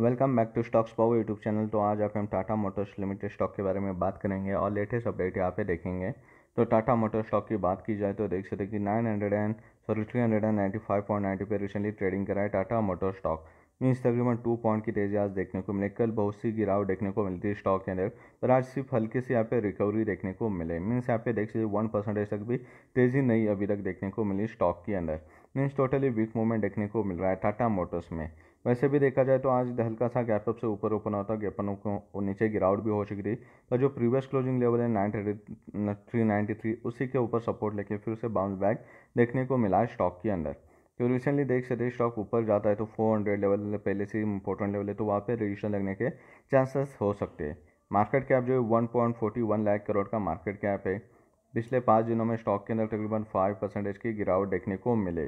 welcome back to stocks power YouTube channel तो आज आप हम टाटा मोटर्स लिमिटेड स्टॉक के बारे में बात करेंगे और लेटेस्ट अपडेट यहाँ पे देखेंगे तो टाटा मोटर स्टॉक की बात की जाए तो देख सकते कि nine hundred and sorry three hundred and ninety five point ninety पे रिसेंटली ट्रेडिंग कराए टाटा मोटर स्टॉक मीन्स तकरीबन टू पॉइंट की तेज़ी आज देखने को मिले कल बहुत सी गिरावट देखने को मिलती है स्टॉक के अंदर पर आज सिर्फ हल्के से यहाँ पे रिकवरी देखने को मिले मीन्स यहाँ पे देख सकते वन परसेंटेज तक भी तेज़ी नहीं अभी तक देखने को मिली स्टॉक के अंदर मीन्स टोटली वीक मूवमेंट देखने को मिल रहा है टाटा मोटर्स में वैसे भी देखा जाए तो आज हल्का सा गैप अप से ऊपर ओपन होता है गैपन को नीचे गिरावट भी हो चुकी थी पर जो प्रीवियस क्लोजिंग लेवल है nine thirty three ninety three उसी के ऊपर सपोर्ट लेके फिर से बाउंस बैक देखने को मिला स्टॉक के अंदर तो रिसेंटली देख सकते स्टॉक ऊपर जाता है तो 400 लेवल पहले से इंपॉर्टेंट लेवल है तो वहाँ पे रजिस्टर लगने के चांसेस हो सकते हैं मार्केट कैप जो है one point forty one lakh crore का मार्केट कैप है पिछले पाँच दिनों में स्टॉक के अंदर तकरीबन फाइव परसेंटेज की गिरावट देखने को मिले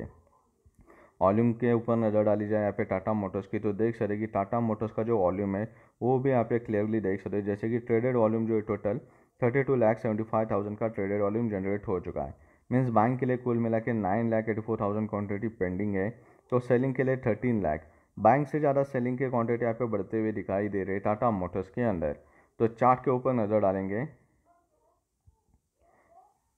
वॉल्यूम के ऊपर नज़र डाली जाए यहाँ पे टाटा मोटर्स की तो देख सकते कि टाटा मोटर्स का जो वॉल्यूम है वो भी यहाँ पे क्लियरली देख सकते जैसे कि ट्रेडेड वॉल्यूम जो है total thirty two lakh seventy five thousand का ट्रेडेड वॉल्यूम जनरेट हो चुका है मीन्स बाइंग के लिए कुल मिला के nine lakh eighty four thousand quantity pending है तो सेलिंग के लिए थर्टीन लाख बाइंग से ज़्यादा सेलिंग के क्वान्टिटी आपको बढ़ते हुए दिखाई दे रहे टाटा मोटर्स के अंदर तो चार्ट के ऊपर नज़र डालेंगे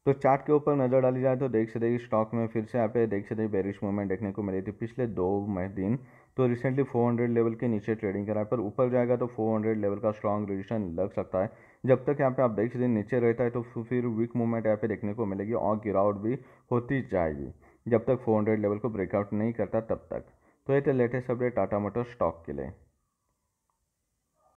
तो चार्ट के ऊपर नज़र डाली जाए तो देख सकते स्टॉक में फिर से यहाँ पे देख सकते बेरिश मूवमेंट देखने को मिली थी पिछले दो दिन तो रिसेंटली 400 लेवल के नीचे ट्रेडिंग करा पर ऊपर जाएगा तो 400 लेवल का स्ट्रॉन्ग रिजिशन लग सकता है जब तक यहाँ पे आप देख सकते हैं नीचे रहता है तो फिर वीक मूवमेंट यहाँ पे देखने को मिलेगी और गिरावट भी होती जाएगी जब तक फोर लेवल को ब्रेकआउट नहीं करता तब तक तो ये थे latest update Tata motor stock के लिए